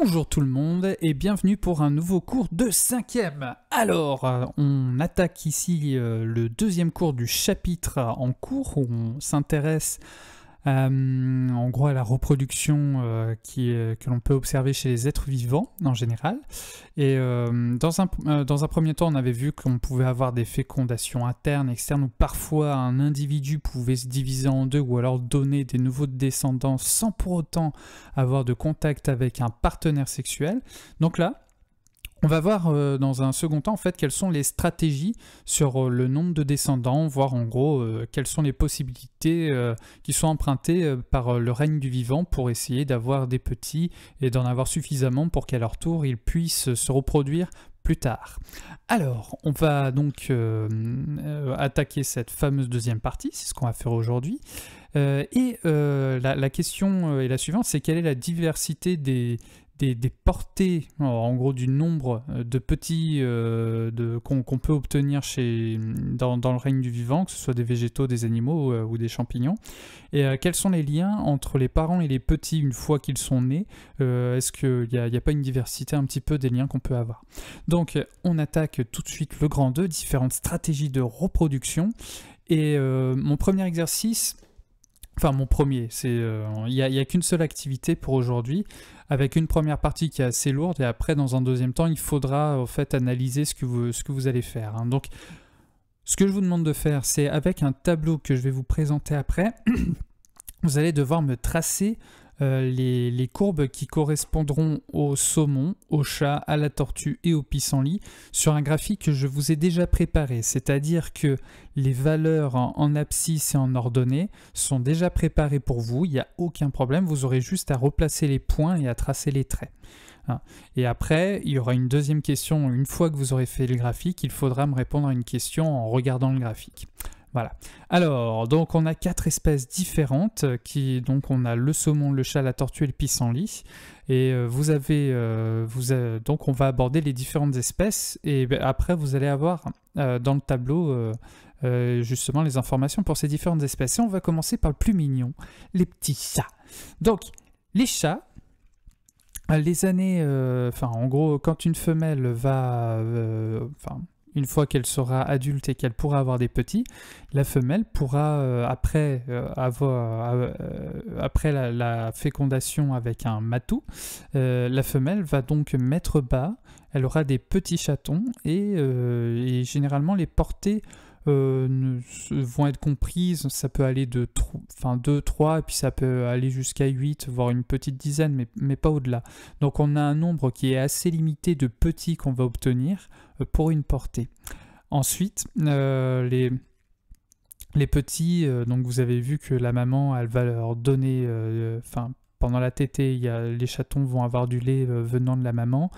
Bonjour tout le monde et bienvenue pour un nouveau cours de cinquième Alors, on attaque ici euh, le deuxième cours du chapitre en cours où on s'intéresse euh, en gros, à la reproduction euh, qui, que l'on peut observer chez les êtres vivants en général. Et euh, dans, un, dans un premier temps, on avait vu qu'on pouvait avoir des fécondations internes, externes, où parfois un individu pouvait se diviser en deux ou alors donner des nouveaux descendants sans pour autant avoir de contact avec un partenaire sexuel. Donc là, on va voir euh, dans un second temps en fait quelles sont les stratégies sur euh, le nombre de descendants, voir en gros euh, quelles sont les possibilités qui sont empruntées par le règne du vivant pour essayer d'avoir des petits et d'en avoir suffisamment pour qu'à leur tour ils puissent se reproduire plus tard. Alors, on va donc attaquer cette fameuse deuxième partie, c'est ce qu'on va faire aujourd'hui. et la, la, question est la suivante, c'est quelle est la diversité des, des, portées, en gros du nombre euh, de petits euh, qu'on peut obtenir chez, dans, le règne du vivant, que ce soit des végétaux, des animaux euh, ou des champignons. Et quels sont les liens entre les parents et les petits une fois qu'ils sont nés Est-ce qu'il n'y a, pas une diversité un petit peu des liens qu'on peut avoir Donc on attaque tout de suite le grand 2, différentes stratégies de reproduction. Et mon premier exercice, Enfin, mon premier, c'est il n'y a qu'une seule activité pour aujourd'hui avec une première partie qui est assez lourde et après dans un deuxième temps il faudra en fait analyser ce que vous, ce que vous allez faire. Hein. Donc ce que je vous demande de faire c'est avec un tableau que je vais vous présenter après, vous allez devoir me tracer euh, les, courbes qui correspondront au saumon, au chat, à la tortue et au pissenlit sur un graphique que je vous ai déjà préparé, c'est-à-dire que les valeurs en, en abscisse et en ordonnée sont déjà préparées pour vous, il n'y a aucun problème, vous aurez juste à replacer les points et à tracer les traits. Hein. Et après, il y aura une deuxième question. Une fois que vous aurez fait le graphique, il faudra me répondre à une question en regardant le graphique. Voilà. Alors, donc on a quatre espèces différentes, euh, qui donc on a le saumon, le chat, la tortue et le pissenlit. Et euh, vous avez, euh, vous donc on va aborder les différentes espèces. Et ben, après, vous allez avoir dans le tableau justement les informations pour ces différentes espèces. Et on va commencer par le plus mignon, les petits chats. Donc, les chats, les années, enfin en gros, quand une femelle va, enfin une fois qu'elle sera adulte et qu'elle pourra avoir des petits, la femelle pourra, euh, après, euh, avoir, euh, après la, fécondation avec un matou, la femelle va donc mettre bas, elle aura des petits chatons et, et généralement les porter euh, vont être comprises. Ça peut aller de 2, 3, et puis ça peut aller jusqu'à 8, voire une petite dizaine, mais, pas au-delà. Donc on a un nombre qui est assez limité de petits qu'on va obtenir euh, pour une portée. Ensuite, euh, les, les petits, donc vous avez vu que la maman, elle va leur donner, enfin pendant la tétée, y les chatons vont avoir du lait venant de la maman.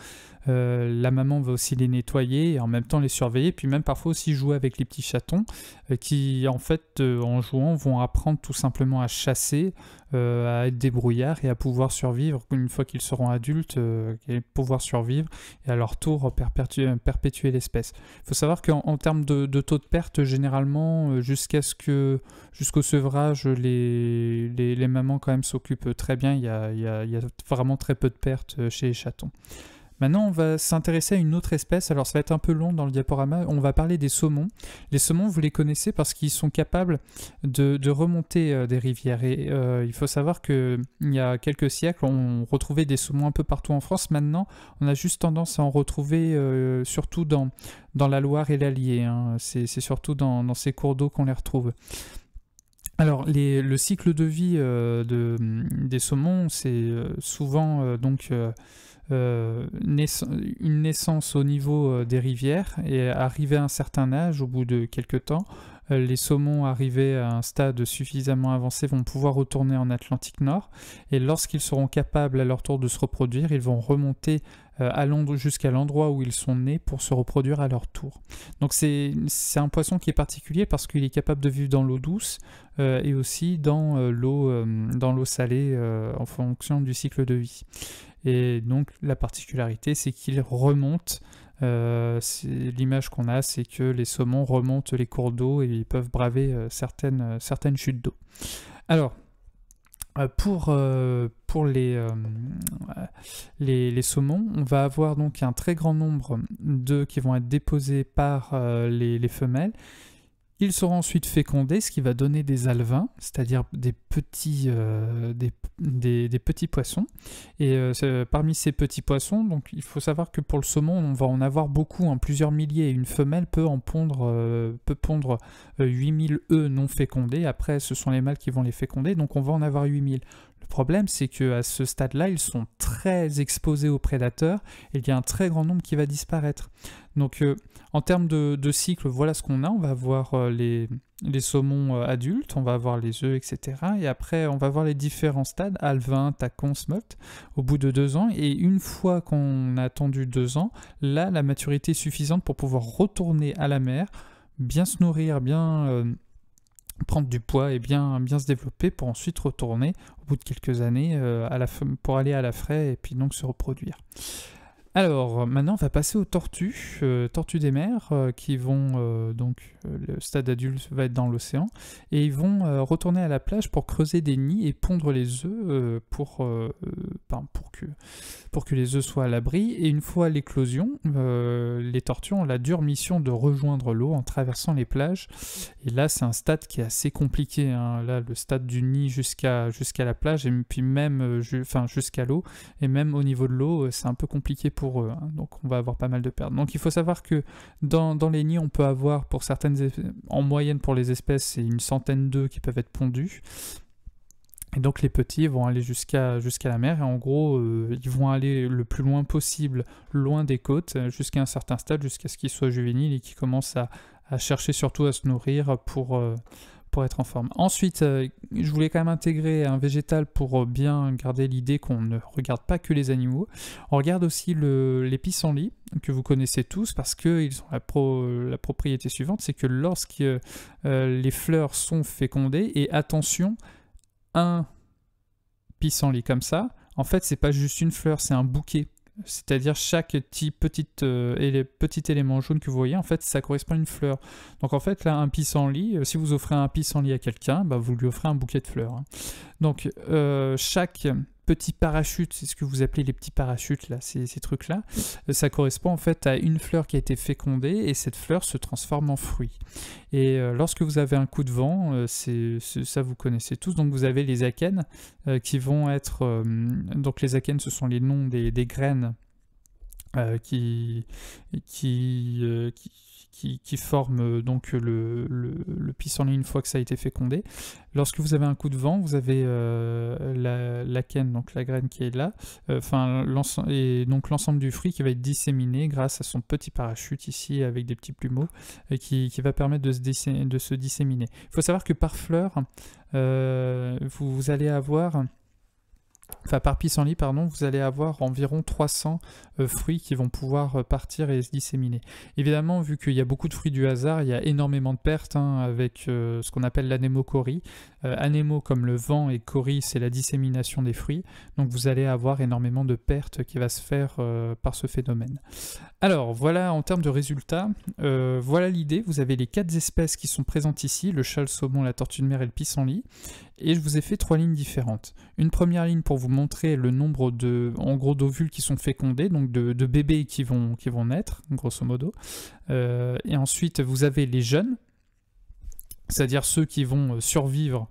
Euh, la maman va aussi les nettoyer et en même temps les surveiller, puis même parfois aussi jouer avec les petits chatons euh, qui, en fait, euh, en jouant, vont apprendre tout simplement à chasser, à être débrouillards et à pouvoir survivre une fois qu'ils seront adultes, et pouvoir survivre et à leur tour perpétuer, l'espèce. Il faut savoir qu'en termes de, taux de perte, généralement, jusqu'à ce que jusqu'au sevrage, les, mamans quand même s'occupent très bien. Il il y a vraiment très peu de pertes chez les chatons. Maintenant, on va s'intéresser à une autre espèce. Alors, ça va être un peu long dans le diaporama. On va parler des saumons. Les saumons, vous les connaissez parce qu'ils sont capables de, remonter euh, des rivières. Et euh, il faut savoir qu'il y a quelques siècles, on retrouvait des saumons un peu partout en France. Maintenant, on a juste tendance à en retrouver euh, surtout dans, dans la Loire et l'Allier. Hein. C'est surtout dans, ces cours d'eau qu'on les retrouve. Alors, le cycle de vie des saumons, c'est souvent donc euh, une naissance au niveau euh, des rivières et arrivé à un certain âge, au bout de quelques temps, euh, les saumons arrivés à un stade suffisamment avancé vont pouvoir retourner en Atlantique Nord et lorsqu'ils seront capables à leur tour de se reproduire, ils vont remonter euh, jusqu'à l'endroit où ils sont nés pour se reproduire à leur tour. Donc c'est un poisson qui est particulier parce qu'il est capable de vivre dans l'eau douce euh, et aussi dans euh, l'eau salée en fonction du cycle de vie. Et donc la particularité c'est qu'il remonte. L'image qu'on a, c'est que les saumons remontent les cours d'eau et ils peuvent braver certaines, certaines chutes d'eau. Alors, pour, pour euh, les, les, saumons, on va avoir donc un très grand nombre d'œufs qui vont être déposés par euh, les, femelles. Ils seront ensuite fécondés, ce qui va donner des alevins, c'est-à-dire des, petits euh, des, petits poissons. Et parmi ces petits poissons, donc il faut savoir que pour le saumon, on va en avoir beaucoup, hein, plusieurs milliers. Une femelle peut en pondre, peut pondre 8000 œufs non fécondés. Après, ce sont les mâles qui vont les féconder, donc on va en avoir 8000. Le problème, c'est que à ce stade-là, ils sont très exposés aux prédateurs et il y a un très grand nombre qui va disparaître. Donc, euh, en termes de, cycle, voilà ce qu'on a. On va voir euh, les, les, saumons euh, adultes, on va voir les œufs, etc. Et après, on va voir les différents stades, alvin, tacon, smolt, au bout de deux ans. Et une fois qu'on a attendu deux ans, là, la maturité est suffisante pour pouvoir retourner à la mer, bien se nourrir, bien prendre du poids et bien, bien se développer pour ensuite retourner au bout de quelques années euh, pour aller à la fraie et puis donc se reproduire. Alors, maintenant, on va passer aux tortues, euh, tortues des mers, euh, qui vont, euh, donc, le stade adulte va être dans l'océan, et ils vont retourner à la plage pour creuser des nids et pondre les œufs pour, ben, pour, que, pour que les œufs soient à l'abri. Et une fois l'éclosion, les tortues ont la dure mission de rejoindre l'eau en traversant les plages. Et là, c'est un stade qui est assez compliqué. Hein. Là, le stade du nid jusqu'à jusqu'à la plage, et puis même jusqu'à l'eau, et même au niveau de l'eau, c'est un peu compliqué pour Hein. donc on va avoir pas mal de pertes. Donc il faut savoir que dans, les nids, on peut avoir pour certaines, en moyenne pour les espèces, c'est une centaine d'œufs qui peuvent être pondus. Et donc les petits vont aller jusqu'à jusqu'à la mer et en gros euh, ils vont aller le plus loin possible, loin des côtes, jusqu'à un certain stade, jusqu'à ce qu'ils soient juvéniles et qu'ils commencent à, chercher surtout à se nourrir pour, euh, pour être en forme. Ensuite, euh, je voulais quand même intégrer un végétal pour euh, bien garder l'idée qu'on ne regarde pas que les animaux. On regarde aussi le, les pissenlits, que vous connaissez tous, parce qu'ils ont la, la, propriété suivante, c'est que lorsque euh, les fleurs sont fécondées, et attention, un pissenlit comme ça, en fait, c'est pas juste une fleur, c'est un bouquet. C'est-à-dire chaque euh, petit, élément jaune que vous voyez, en fait, ça correspond à une fleur. Donc en fait, là, un pissenlit, euh, si vous offrez un pissenlit à quelqu'un, bah, vous lui offrez un bouquet de fleurs. Hein. Donc euh, chaque petits parachutes, c'est ce que vous appelez les petits parachutes, là, ces, trucs-là, euh, ça correspond en fait à une fleur qui a été fécondée et cette fleur se transforme en fruit. Et euh, lorsque vous avez un coup de vent, euh, c'est ça vous connaissez tous, donc vous avez les akènes qui vont être... donc les akènes, ce sont les noms des graines euh, qui, euh, qui, qui, qui, forme euh, donc le, le, pissenlit une fois que ça a été fécondé. Lorsque vous avez un coup de vent, vous avez la, la donc la graine qui est là, enfin et donc l'ensemble du fruit qui va être disséminé grâce à son petit parachute ici avec des petits plumeaux et qui, qui va permettre de se, de se disséminer. Il faut savoir que par fleur, vous, vous, allez avoir enfin par pissenlit, pardon, vous allez avoir environ 300 euh, fruits qui vont pouvoir euh, partir et se disséminer. Évidemment, vu qu'il y a beaucoup de fruits du hasard, il y a énormément de pertes hein, avec euh, ce qu'on appelle l'anémocorie. anémo comme le vent et corie, c'est la dissémination des fruits. Donc vous allez avoir énormément de pertes qui va se faire par ce phénomène. Alors voilà en termes de résultats, voilà l'idée. Vous avez les quatre espèces qui sont présentes ici, le châle, saumon, la tortue de mer et le pissenlit et je vous ai fait trois lignes différentes. Une première ligne pour vous montrer le nombre de, en gros, d'ovules qui sont fécondés, donc de, bébés qui vont, qui vont naître, grosso modo. Euh, et ensuite, vous avez les jeunes, c'est-à-dire ceux qui vont euh, survivre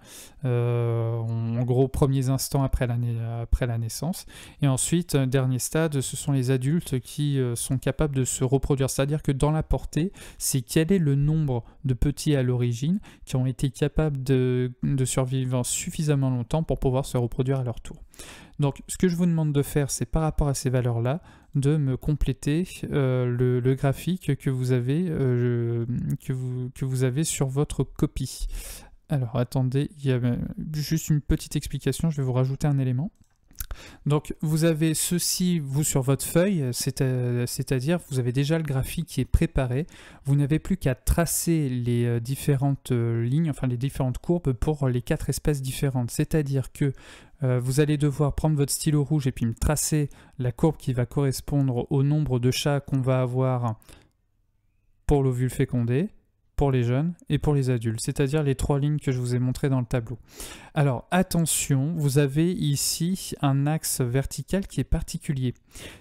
euh, en gros premiers instants après la, naissance. Et ensuite, dernier stade, ce sont les adultes qui euh, sont capables de se reproduire. C'est-à-dire que dans la portée, c'est quel est le nombre de petits à l'origine qui ont été capables de, de survivre suffisamment longtemps pour pouvoir se reproduire à leur tour. Donc ce que je vous demande de faire, c'est par rapport à ces valeurs-là, de me compléter euh, le, graphique que vous avez, euh, que vous, que vous avez sur votre copie. Alors attendez, il y a euh, juste une petite explication, je vais vous rajouter un élément. Donc vous avez ceci, vous, sur votre feuille, euh, c'est-à-dire vous avez déjà le graphique qui est préparé. Vous n'avez plus qu'à tracer les euh, différentes euh, lignes, enfin les différentes courbes pour les quatre espèces différentes. C'est-à-dire que vous allez devoir prendre votre stylo rouge et puis me tracer la courbe qui va correspondre au nombre de chats qu'on va avoir pour l'ovule fécondé pour les jeunes et pour les adultes, c'est-à-dire les trois lignes que je vous ai montrées dans le tableau. Alors attention, vous avez ici un axe vertical qui est particulier.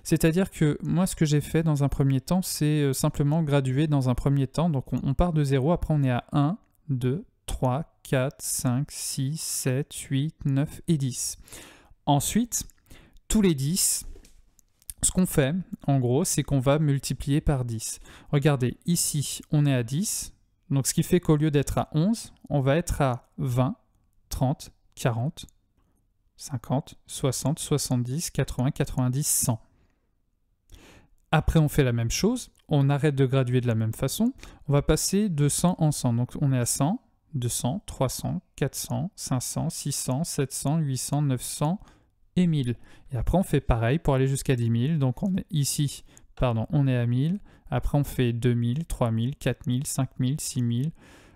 C'est-à-dire que moi ce que j'ai fait dans un premier temps, c'est euh, simplement graduer dans un premier temps. Donc on, on part de 0, après on est à 1, 2, 3, 4, 5, 6, 7, 8, 9 et 10. Ensuite, tous les 10, ce qu'on fait, en gros, c'est qu'on va multiplier par 10. Regardez, ici, on est à 10, donc ce qui fait qu'au lieu d'être à 11, on va être à 20, 30, 40, 50, 60, 70, 80, 90, 100. Après, on fait la même chose, on arrête de graduer de la même façon, on va passer de 100 en 100. Donc on est à 100, 200, 300, 400, 500, 600, 700, 800, 900 et 1000. Et après, on fait pareil pour aller jusqu'à 10 000. Donc on est ici pardon, on est à 1000. Après, on fait 2000, 3000, 4000, 5000, 6000,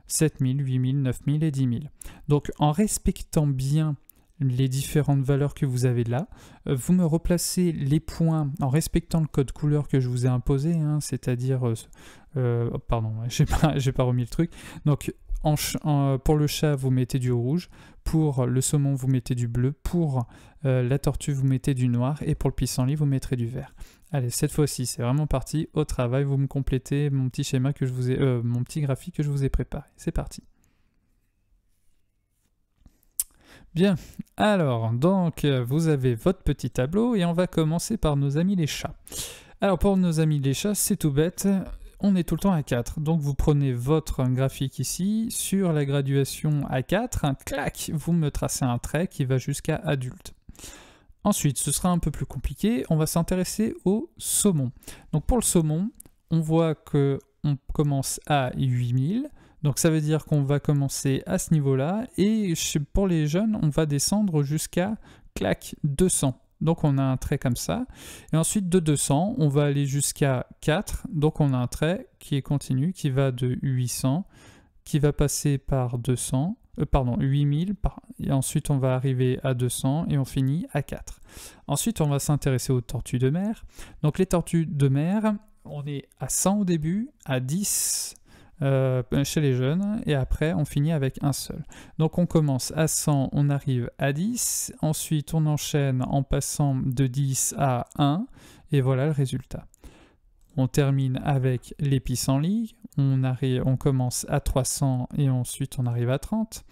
7000, 8000, 9000 et 10000. Donc, en respectant bien les différentes valeurs que vous avez là. Euh, vous me replacez les points en respectant le code couleur que je vous ai imposé, hein, c'est-à-dire... Euh, euh, pardon, j'ai pas, pas remis le truc. Donc, pour le chat, vous mettez du rouge. Pour le saumon, vous mettez du bleu. Pour la tortue, vous mettez du noir. Et pour le pissenlit, vous mettrez du vert. Allez, cette fois-ci, c'est vraiment parti. Au travail, vous me complétez mon petit schéma que je vous ai, euh, mon petit graphique que je vous ai préparé. C'est parti. Bien, alors, donc, euh, vous avez votre petit tableau et on va commencer par nos amis les chats. Alors, pour nos amis les chats, c'est tout bête, on est tout le temps à 4. Donc, vous prenez votre graphique ici, sur la graduation à 4, clac, vous me tracez un trait qui va jusqu'à adulte. Ensuite, ce sera un peu plus compliqué, on va s'intéresser au saumon. Donc pour le saumon, on voit que on commence à 8000, donc ça veut dire qu'on va commencer à ce niveau-là, et pour les jeunes, on va descendre jusqu'à clac 200. Donc on a un trait comme ça, et ensuite de 200, on va aller jusqu'à 4, donc on a un trait qui est continu, qui va de 800, qui va passer par 200, euh, pardon, 8000, et ensuite on va arriver à 200 et on finit à 4. Ensuite on va s'intéresser aux tortues de mer. Donc les tortues de mer, on est à 100 au début, à 10 euh, euh, chez les jeunes, et après on finit avec un seul. Donc on commence à 100, on arrive à 10, ensuite on enchaîne en passant de 10 à 1, et voilà le résultat. On termine avec l'épice en On, on commence à 300 et ensuite on arrive à 30.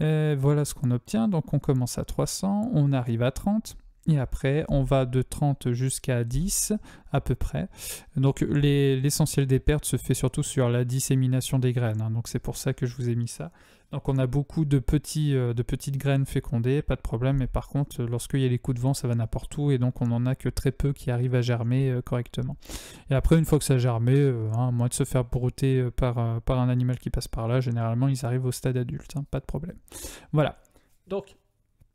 Euh, voilà ce qu'on obtient. Donc on commence à 300, on arrive à 30 et après on va de 30 jusqu'à 10 à peu près. Donc l'essentiel des pertes se fait surtout sur la dissémination des graines, hein. donc c'est pour ça que je vous ai mis ça. Donc on a beaucoup de, petits, euh, de petites graines fécondées, pas de problème, mais par contre lorsqu'il y a les coups de vent ça va n'importe où et donc on n'en a que très peu qui arrivent à germer euh, correctement. Et après une fois que ça a germé, à euh, hein, moins de se faire brouter par, un animal qui passe par là, généralement ils arrivent au stade adulte, hein. pas de problème. Voilà. Donc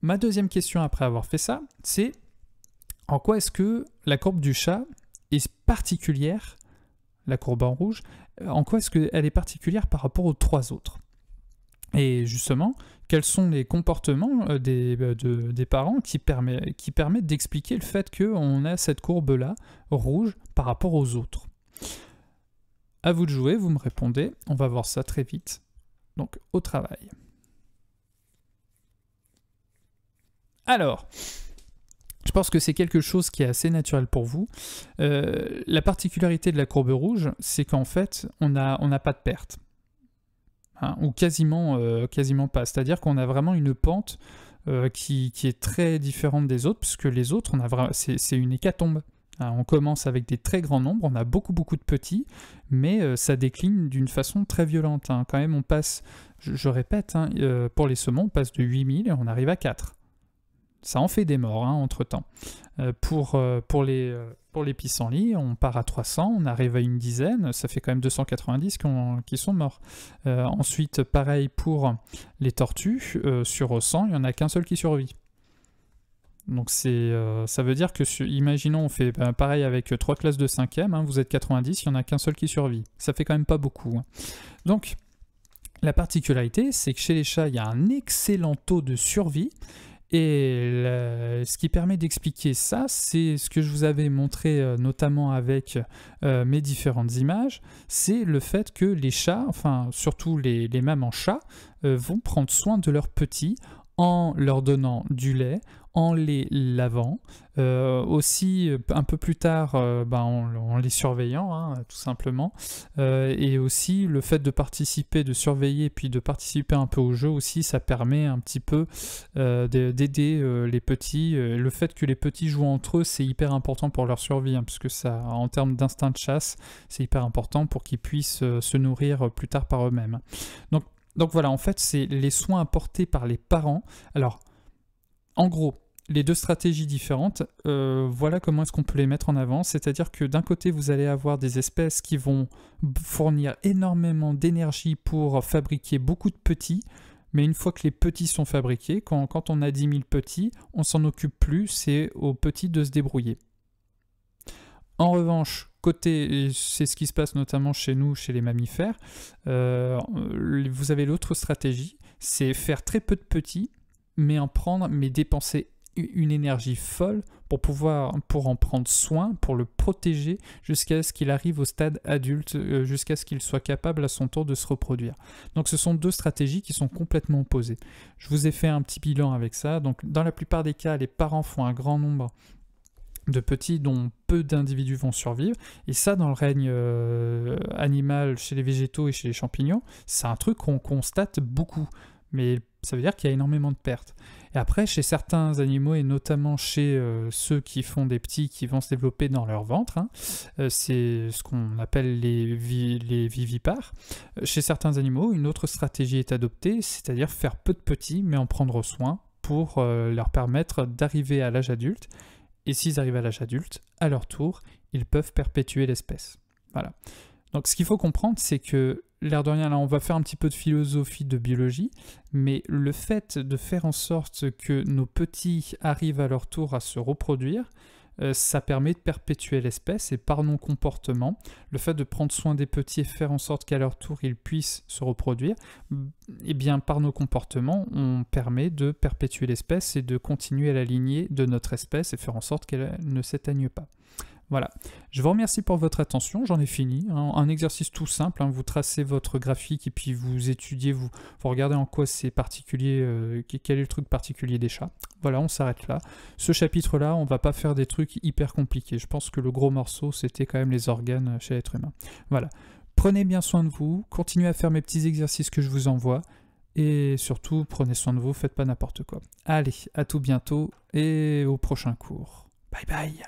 Ma deuxième question après avoir fait ça, c'est en quoi est-ce que la courbe du chat est particulière, la courbe en rouge, euh, en quoi est-ce qu'elle est particulière par rapport aux trois autres Et justement, quels sont les comportements euh, euh, des, parents qui, qui permettent d'expliquer le fait qu'on a cette courbe-là, rouge, par rapport aux autres À vous de jouer, vous me répondez, on va voir ça très vite. Donc au travail. Alors, je pense que c'est quelque chose qui est assez naturel pour vous. Euh, la particularité de la courbe rouge, c'est qu'en fait, on n'a pas de perte. Hein, ou quasiment, euh, quasiment pas. C'est-à-dire qu'on a vraiment une pente euh, qui, est très différente des autres, puisque les autres, on a c'est une hécatombe. Hein, on commence avec des très grands nombres, on a beaucoup beaucoup de petits, mais ça décline d'une façon très violente. Hein. Quand même, on passe, je, je répète, pour les saumons, on passe de 8000 et on arrive à 4 ça en fait des morts hein, entre temps. Euh, pour, euh, pour, les, euh, pour les pissenlits, on part à 300, on arrive à une dizaine, ça fait quand même 290 qui, sont morts. ensuite, pareil pour les tortues, sur 100, il n'y en a qu'un seul qui survit. Donc c'est, ça veut dire que, imaginons, on fait bah, pareil avec trois classes de 5 hein, vous êtes 90, il n'y en a qu'un seul qui survit. Ça fait quand même pas beaucoup. Hein. Donc, la particularité, c'est que chez les chats, il y a un excellent taux de survie, et ce qui permet d'expliquer ça, c'est ce que je vous avais montré euh, notamment avec euh, mes différentes images, c'est le fait que les chats, enfin surtout les, mamans chats, euh, vont prendre soin de leurs petits en leur donnant du lait, en les lavant, euh, aussi euh, un peu plus tard euh, ben, en, les surveillant, hein, tout simplement, et aussi le fait de participer, de surveiller, puis de participer un peu au jeu aussi, ça permet un petit peu d'aider les petits. Le fait que les petits jouent entre eux, c'est hyper important pour leur survie, hein, puisque ça, en termes d'instinct de chasse, c'est hyper important pour qu'ils puissent se nourrir plus tard par eux-mêmes. Donc donc voilà, en fait, c'est les soins apportés par les parents. Alors, en gros, les deux stratégies différentes, euh, voilà comment est-ce qu'on peut les mettre en avant. C'est-à-dire que d'un côté, vous allez avoir des espèces qui vont fournir énormément d'énergie pour fabriquer beaucoup de petits. Mais une fois que les petits sont fabriqués, quand, on a 10 000 petits, on s'en occupe plus, c'est aux petits de se débrouiller. En revanche, côté, c'est ce qui se passe notamment chez nous, chez les mammifères, euh, vous avez l'autre stratégie, c'est faire très peu de petits, mais en prendre, mais dépenser une énergie folle pour pouvoir pour en prendre soin, pour le protéger jusqu'à ce qu'il arrive au stade adulte, euh, jusqu'à ce qu'il soit capable à son tour de se reproduire. Donc ce sont deux stratégies qui sont complètement opposées. Je vous ai fait un petit bilan avec ça. Donc dans la plupart des cas, les parents font un grand nombre de petits dont peu d'individus vont survivre. Et ça, dans le règne euh, animal, chez les végétaux et chez les champignons, c'est un truc qu'on constate beaucoup. Mais ça veut dire qu'il y a énormément de pertes. Et après, chez certains animaux, et notamment chez euh, ceux qui font des petits qui vont se développer dans leur ventre, hein, euh, c'est ce qu'on appelle les, vivipares, chez certains animaux, une autre stratégie est adoptée, c'est-à-dire faire peu de petits, mais en prendre soin pour leur permettre d'arriver à l'âge adulte et s'ils arrivent à l'âge adulte, à leur tour, ils peuvent perpétuer l'espèce. Voilà. Donc ce qu'il faut comprendre, c'est que l'air de rien, là on va faire un petit peu de philosophie de biologie, mais le fait de faire en sorte que nos petits arrivent à leur tour à se reproduire, euh, ça permet de perpétuer l'espèce et par nos comportements, le fait de prendre soin des petits et faire en sorte qu'à leur tour ils puissent se reproduire, mm, et eh bien par nos comportements, on permet de perpétuer l'espèce et de continuer à la lignée de notre espèce et faire en sorte qu'elle euh, ne s'éteigne pas. Voilà. Je vous remercie pour votre attention. J'en ai fini. Hein. Un exercice tout simple. Hein. Vous tracez votre graphique et puis vous étudiez, vous, regardez en quoi c'est particulier, euh, quel est le truc particulier des chats. Voilà, on s'arrête là. Ce chapitre-là, on va pas faire des trucs hyper compliqués. Je pense que le gros morceau, c'était quand même les organes chez l'être humain. Voilà. Prenez bien soin de vous. Continuez à faire mes petits exercices que je vous envoie. Et surtout, prenez soin de vous, faites pas n'importe quoi. Allez, à tout bientôt et au prochain cours. Bye bye